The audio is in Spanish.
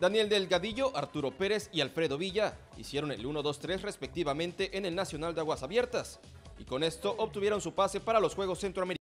Daniel Delgadillo, Arturo Pérez y Alfredo Villa hicieron el 1-2-3 respectivamente en el Nacional de Aguas Abiertas y con esto obtuvieron su pase para los Juegos Centroamericanos.